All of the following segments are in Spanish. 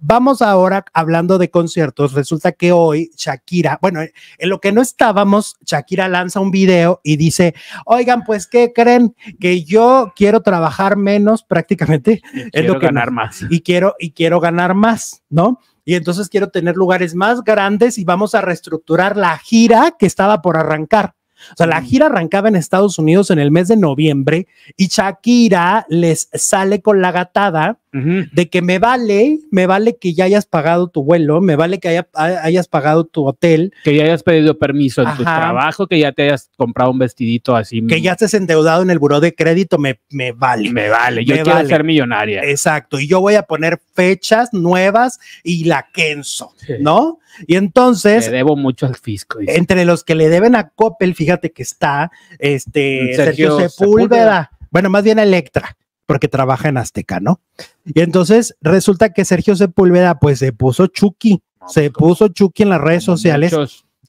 Vamos ahora hablando de conciertos. Resulta que hoy Shakira, bueno, en lo que no estábamos, Shakira lanza un video y dice, oigan, pues, ¿qué creen? Que yo quiero trabajar menos prácticamente. Y quiero lo que ganar más. Y quiero, y quiero ganar más, ¿no? y entonces quiero tener lugares más grandes y vamos a reestructurar la gira que estaba por arrancar. O sea, la gira arrancaba en Estados Unidos en el mes de noviembre y Shakira les sale con la gatada de que me vale, me vale que ya hayas pagado tu vuelo, me vale que hayas pagado tu hotel. Que ya hayas pedido permiso en tu trabajo, que ya te hayas comprado un vestidito así. Que ya estés endeudado en el buro de crédito, me, vale. Me vale, yo quiero ser millonaria. Exacto, y yo voy a poner fechas nuevas y la quenso, ¿no? Y entonces... Le debo mucho al fisco. Entre los que le deben a Coppel, fíjate fíjate que está este Sergio, Sepúlveda. Bueno, más bien Electra, porque trabaja en Azteca, ¿no? Y entonces resulta que Sergio Sepúlveda, pues se puso Chucky, se pues, puso Chucky en las redes sociales.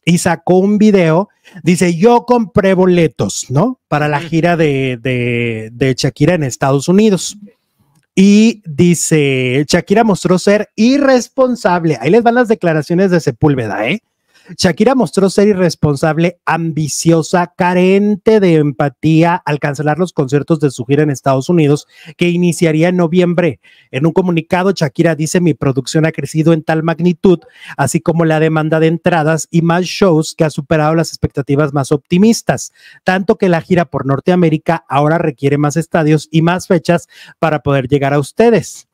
y sacó un video, dice, yo compré boletos, ¿no? Para la gira de, Shakira en Estados Unidos. Y dice, Shakira mostró ser irresponsable. Ahí les van las declaraciones de Sepúlveda, ¿eh? Shakira mostró ser irresponsable, ambiciosa, carente de empatía al cancelar los conciertos de su gira en Estados Unidos, que iniciaría en noviembre. En un comunicado, Shakira dice, mi producción ha crecido en tal magnitud, así como la demanda de entradas y más shows que ha superado las expectativas más optimistas, tanto que la gira por Norteamérica ahora requiere más estadios y más fechas para poder llegar a ustedes.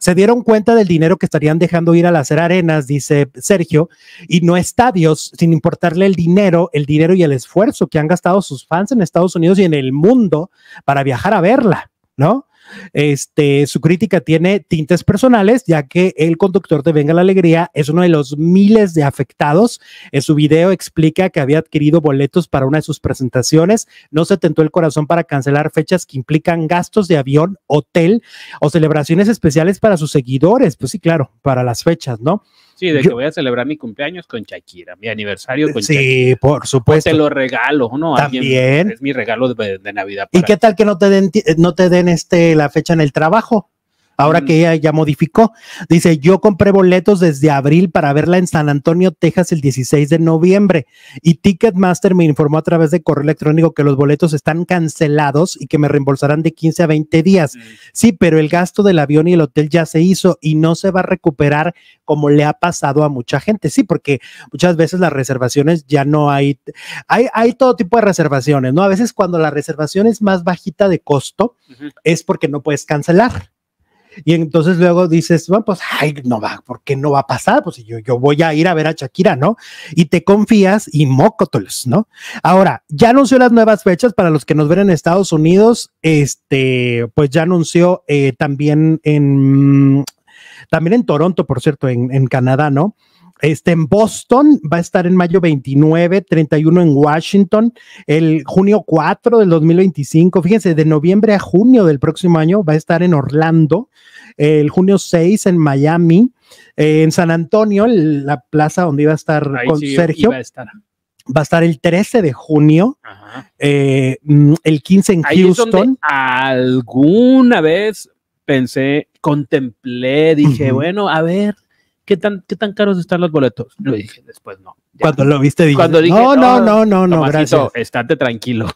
Se dieron cuenta del dinero que estarían dejando ir a hacer arenas, dice Sergio, y no estadios, sin importarle el dinero, el dinero y el esfuerzo que han gastado sus fans en Estados Unidos y en el mundo para viajar a verla, ¿no? Este, su crítica tiene tintes personales, ya que el conductor de Venga la Alegría es uno de los miles de afectados. En su video explica que había adquirido boletos para una de sus presentaciones. No se tentó el corazón para cancelar fechas que implican gastos de avión, hotel o celebraciones especiales para sus seguidores. Pues sí, claro, para las fechas, ¿no? Sí, de que voy a celebrar mi cumpleaños con Shakira, mi aniversario con sí, Shakira. Sí, por supuesto. te lo regalo, ¿no? También. Es mi regalo de, Navidad. ¿Y qué tal que no te den, no te den este, la fecha en el trabajo? ahora que ella ya modificó. Dice, yo compré boletos desde abril para verla en San Antonio, Texas, el 16 de noviembre. Y Ticketmaster me informó a través de correo electrónico que los boletos están cancelados y que me reembolsarán de 15 a 20 días. Sí, pero el gasto del avión y el hotel ya se hizo y no se va a recuperar como le ha pasado a mucha gente. Sí, porque muchas veces las reservaciones ya no hay, hay, hay todo tipo de reservaciones, ¿no? A veces cuando la reservación es más bajita de costo, es porque no puedes cancelar. Y entonces luego dices, bueno, pues, ay, no va, ¿por qué no va a pasar? Pues yo, yo voy a ir a ver a Shakira, ¿no? Y te confías y mocotoles, ¿no? Ahora, ya anunció las nuevas fechas para los que nos ven en Estados Unidos, este, pues ya anunció eh, también en, también en Toronto, por cierto, en, en Canadá, ¿no? Este, en Boston va a estar en mayo 29, 31 en Washington, el junio 4 del 2025. Fíjense, de noviembre a junio del próximo año va a estar en Orlando, el junio 6 en Miami, en San Antonio, la plaza donde iba a estar con Sergio. va a estar el 13 de junio, eh, mm, el 15 en Houston. alguna vez pensé, contemplé, dije, bueno, a ver, ¿qué tan, qué tan caros están los boletos? Lo dije después, no. Cuando lo viste, dije, no, no, no, no, no, gracias. Estate tranquilo.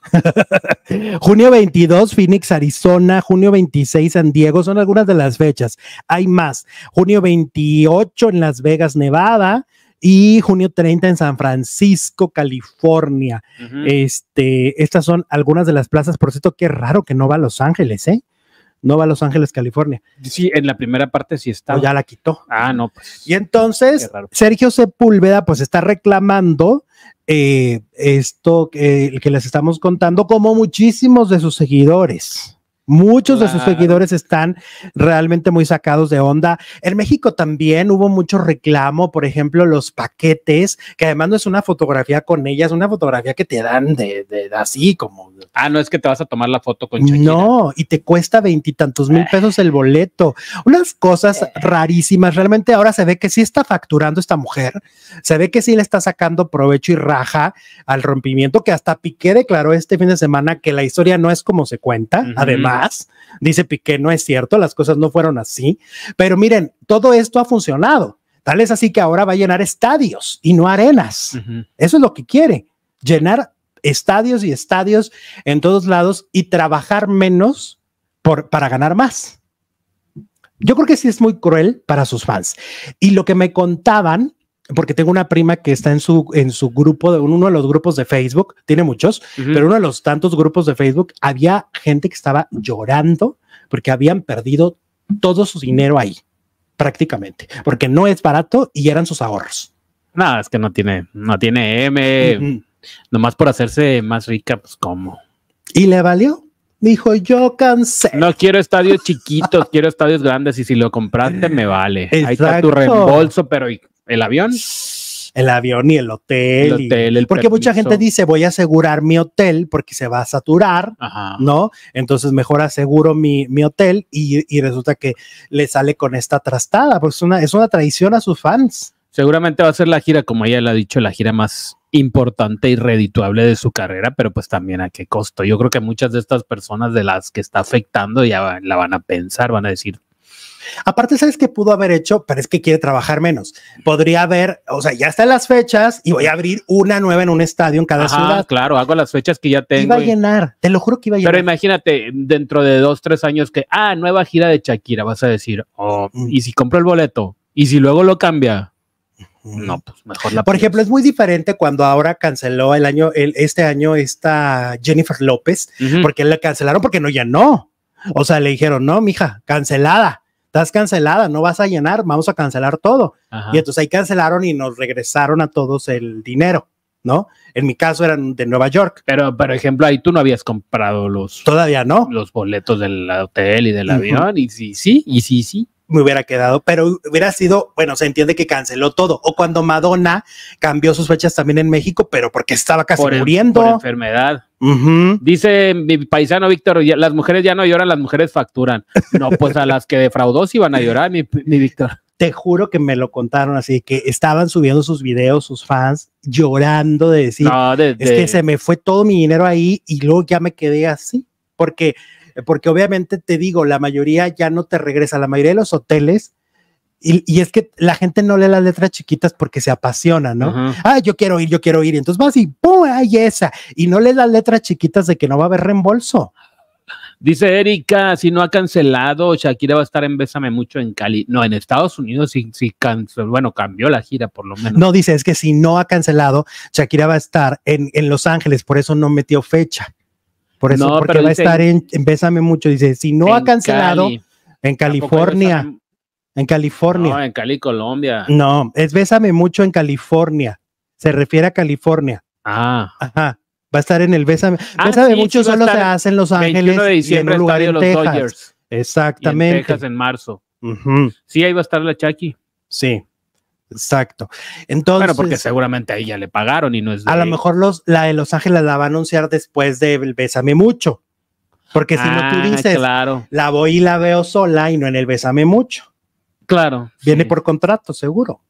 junio 22, Phoenix, Arizona. Junio 26, San Diego. Son algunas de las fechas. Hay más. Junio 28 en Las Vegas, Nevada. Y junio 30 en San Francisco, California. este, estas son algunas de las plazas. Por cierto, qué raro que no va a Los Ángeles, ¿eh? no va a Los Ángeles, California. Sí, en la primera parte sí está. O ya la quitó. Ah, no. Pues, y entonces, Sergio Sepúlveda pues está reclamando eh, esto eh, que les estamos contando, como muchísimos de sus seguidores. Muchos de sus seguidores están realmente muy sacados de onda. En México también hubo mucho reclamo, por ejemplo, los paquetes, que además no es una fotografía con ella, es una fotografía que te dan de, así como. Ah, no es que te vas a tomar la foto con Shakira. No, y te cuesta veintitantos mil pesos el boleto. Unas cosas eh. rarísimas. Realmente ahora se ve que sí está facturando esta mujer, se ve que sí le está sacando provecho y raja al rompimiento, que hasta Piqué declaró este fin de semana que la historia no es como se cuenta, además Dice Piqué, no es cierto, las cosas no fueron así. Pero miren, todo esto ha funcionado. Tal es así que ahora va a llenar estadios y no arenas. Eso es lo que quiere, llenar estadios y estadios en todos lados y trabajar menos por, para ganar más. Yo creo que sí es muy cruel para sus fans. Y lo que me contaban porque tengo una prima que está en su, en su grupo, de uno de los grupos de Facebook, tiene muchos, pero uno de los tantos grupos de Facebook, había gente que estaba llorando porque habían perdido todo su dinero ahí, prácticamente, porque no es barato y eran sus ahorros. Nada, es que no tiene, no tiene M, nomás por hacerse más rica, pues cómo. Y le valió, dijo yo cansé. No quiero estadios chiquitos, quiero estadios grandes y si lo compraste me vale. Ahí está tu reembolso, pero el avión. El avión y el hotel. El hotel porque mucha gente dice, voy a asegurar mi hotel porque se va a saturar, ¿no? Entonces mejor aseguro mi, hotel y, resulta que le sale con esta trastada, porque es una, es una traición a sus fans. Seguramente va a ser la gira, como ella le ha dicho, la gira más importante y redituable de su carrera, pero pues también a qué costo. Yo creo que muchas de estas personas de las que está afectando ya la van a pensar, van a decir, Aparte, ¿sabes qué pudo haber hecho? Pero es que quiere trabajar menos. Podría haber, o sea, ya están las fechas y voy a abrir una nueva en un estadio en cada ciudad. Claro, hago las fechas que ya tengo. a llenar, te lo juro que iba a llenar. Pero imagínate, dentro de dos, tres años que, ah, nueva gira de Shakira, vas a decir, oh, ¿y si compro el boleto? ¿Y si luego lo cambia? No, pues mejor la. Por ejemplo, es muy diferente cuando ahora canceló el año, este año, esta Jennifer López, porque la cancelaron porque no llenó. O sea, le dijeron, no, mija, cancelada estás cancelada, no vas a llenar, vamos a cancelar todo. Y entonces ahí cancelaron y nos regresaron a todos el dinero. ¿no? En mi caso eran de Nueva York. Pero, por ejemplo, ahí tú no habías comprado los... Todavía no. Los boletos del hotel y del avión, y sí, sí, y sí, sí. Me hubiera quedado, pero hubiera sido, bueno, se entiende que canceló todo. O cuando Madonna cambió sus fechas también en México, pero porque estaba casi muriendo. por enfermedad. Dice mi paisano Víctor, las mujeres ya no lloran, las mujeres facturan. No, pues a las que defraudó sí van a llorar, mi, Víctor. Te juro que me lo contaron así, que estaban subiendo sus videos, sus fans, llorando de decir, es que se me fue todo mi dinero ahí y luego ya me quedé así, porque, porque obviamente te digo, la mayoría ya no te regresa, la mayoría de los hoteles y, es que la gente no lee las letras chiquitas porque se apasiona, ¿no? Ah, yo quiero ir, yo quiero ir. entonces vas y ¡pum! ¡Ay, esa! Y no lee las letras chiquitas de que no va a haber reembolso. Dice Erika, si no ha cancelado, Shakira va a estar en Bésame Mucho en Cali. No, en Estados Unidos si sí canceló, bueno, cambió la gira por lo menos. No, dice, es que si no ha cancelado, Shakira va a estar en, Los Ángeles, por eso no metió fecha. Por eso, porque va a estar en, Bésame Mucho. Dice, si no ha cancelado, en California. En California. No, en Cali, Colombia. No, es Bésame mucho en California. Se refiere a California. Ah. Ajá. Va a estar en el Bésame. Ah, Bésame mucho solo se hace en Los Ángeles de y en lugar los Exactamente. en Texas en marzo. Sí, ahí va a estar la Chucky. Sí. Exacto. Entonces, bueno, porque seguramente ahí ya le pagaron y no es. De... A lo mejor los, la de Los Ángeles la va a anunciar después de Bésame mucho. Porque si no tú ah, dices, la voy y la veo sola y no en el Bésame mucho. Claro. Viene por contrato, seguro.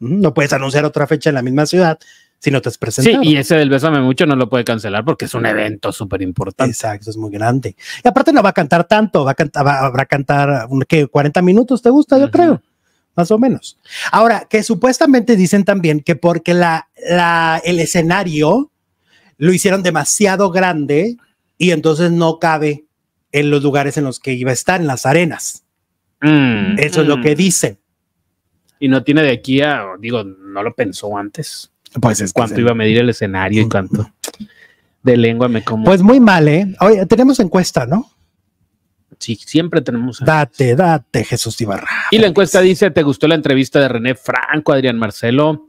No puedes anunciar otra fecha en la misma ciudad si no te has presentado. Sí, y ese del Bésame Mucho no lo puede cancelar porque es un evento súper importante. Exacto, es muy grande. Y aparte no va a cantar tanto, va a cantar, va, habrá a cantar, ¿qué? 40 minutos, ¿te gusta? Yo creo, más o menos. Ahora, que supuestamente dicen también que porque la, el escenario lo hicieron demasiado grande y entonces no cabe en los lugares en los que iba a estar, en las arenas. Mm. Eso es lo que mm. dice Y no tiene de aquí a, digo, no lo pensó antes. Pues es cuánto iba a medir el escenario y cuánto de lengua me como. Pues muy mal, ¿eh? Oye, tenemos encuesta, ¿no? Sí, siempre tenemos. Date, date, Jesús Ibarra. Y la encuesta dice: ¿Te gustó la entrevista de René Franco, Adrián Marcelo?